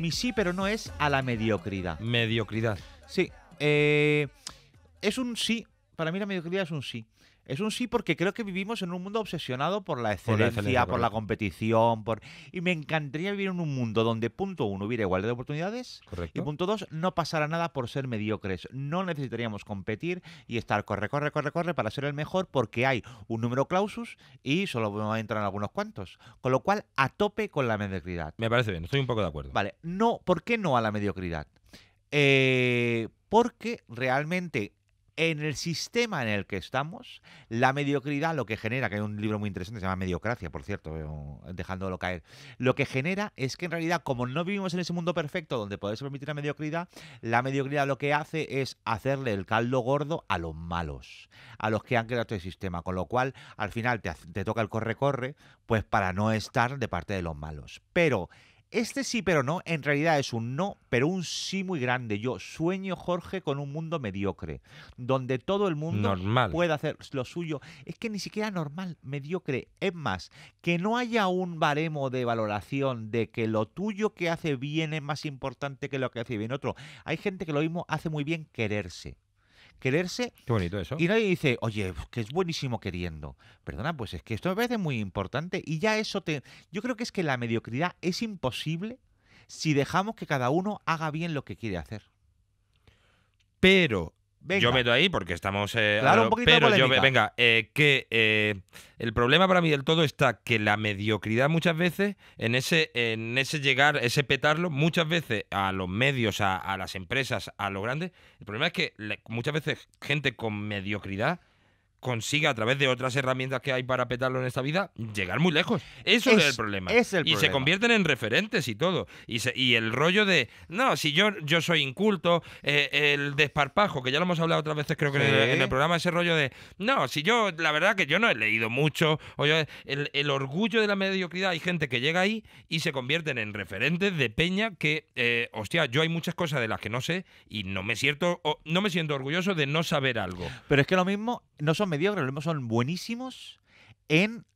mi sí, pero no es a la mediocridad. Mediocridad. Sí. Eh, es un sí. Para mí la mediocridad es un sí. Es un sí porque creo que vivimos en un mundo obsesionado por la excelencia, por la, competición, por y me encantaría vivir en un mundo donde punto uno hubiera igualdad de oportunidades Correcto. y punto dos no pasara nada por ser mediocres. No necesitaríamos competir y estar corre, corre, corre, corre para ser el mejor porque hay un número clausus y solo en algunos cuantos. Con lo cual, a tope con la mediocridad. Me parece bien, estoy un poco de acuerdo. Vale, no, ¿por qué no a la mediocridad? Eh, porque realmente en el sistema en el que estamos, la mediocridad lo que genera, que hay un libro muy interesante, se llama Mediocracia, por cierto, eh, dejándolo caer, lo que genera es que en realidad, como no vivimos en ese mundo perfecto donde podés permitir la mediocridad, la mediocridad lo que hace es hacerle el caldo gordo a los malos, a los que han creado este sistema, con lo cual al final te, te toca el corre-corre, pues para no estar de parte de los malos. Pero este sí, pero no, en realidad es un no, pero un sí muy grande. Yo sueño, Jorge, con un mundo mediocre, donde todo el mundo pueda hacer lo suyo. Es que ni siquiera normal, mediocre. Es más, que no haya un baremo de valoración de que lo tuyo que hace bien es más importante que lo que hace bien otro. Hay gente que lo mismo hace muy bien quererse quererse. Qué bonito eso. Y nadie dice, oye, que es buenísimo queriendo. Perdona, pues es que esto me parece muy importante y ya eso te... Yo creo que es que la mediocridad es imposible si dejamos que cada uno haga bien lo que quiere hacer. Pero yo meto ahí porque estamos. Eh, claro, un poquito pero de yo, venga, eh, que eh, el problema para mí del todo está que la mediocridad muchas veces, en ese, en ese llegar, ese petarlo, muchas veces a los medios, a, las empresas, a lo grande, el problema es que muchas veces gente con mediocridad consiga a través de otras herramientas que hay para petarlo en esta vida, llegar muy lejos. Eso es, el problema. y se convierten en referentes y todo. Y, el rollo de, no, si yo, yo soy inculto, eh, el desparpajo, que ya lo hemos hablado otras veces creo que en, el, programa, ese rollo de, no, si yo, la verdad que yo no he leído mucho, o el, orgullo de la mediocridad, hay gente que llega ahí y se convierten en referentes de peña que, eh, hostia, yo hay muchas cosas de las que no sé y no me siento, no me siento orgulloso de no saber algo. Pero es que lo mismo, no son mediocres, los mismos son buenísimos en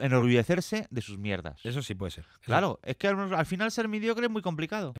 enorgullecerse de sus mierdas. Eso sí puede ser. Claro, es que al final ser mediocre es muy complicado.